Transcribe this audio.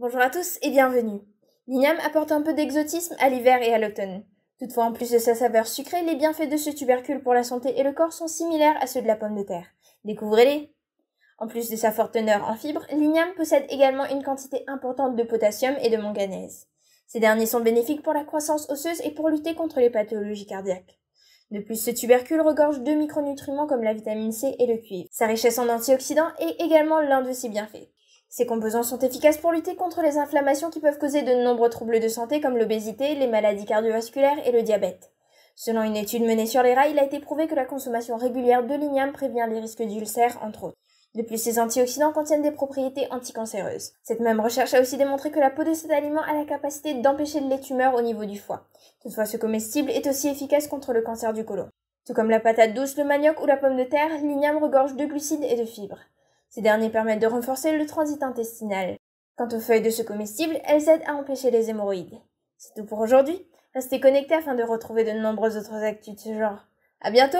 Bonjour à tous et bienvenue. L'igname apporte un peu d'exotisme à l'hiver et à l'automne. Toutefois, en plus de sa saveur sucrée, les bienfaits de ce tubercule pour la santé et le corps sont similaires à ceux de la pomme de terre. Découvrez-les En plus de sa forte teneur en fibres, l'igname possède également une quantité importante de potassium et de manganèse. Ces derniers sont bénéfiques pour la croissance osseuse et pour lutter contre les pathologies cardiaques. De plus, ce tubercule regorge de micronutriments comme la vitamine C et le cuivre. Sa richesse en antioxydants est également l'un de ses bienfaits. Ces composants sont efficaces pour lutter contre les inflammations qui peuvent causer de nombreux troubles de santé comme l'obésité, les maladies cardiovasculaires et le diabète. Selon une étude menée sur les rails, il a été prouvé que la consommation régulière de l'igname prévient les risques d'ulcères, entre autres. De plus, ces antioxydants contiennent des propriétés anticancéreuses. Cette même recherche a aussi démontré que la peau de cet aliment a la capacité d'empêcher les tumeurs au niveau du foie. Toutefois, ce comestible est aussi efficace contre le cancer du côlon. Tout comme la patate douce, le manioc ou la pomme de terre, l'igname regorge de glucides et de fibres. Ces derniers permettent de renforcer le transit intestinal. Quant aux feuilles de ce comestible, elles aident à empêcher les hémorroïdes. C'est tout pour aujourd'hui. Restez connectés afin de retrouver de nombreuses autres actus de ce genre. À bientôt!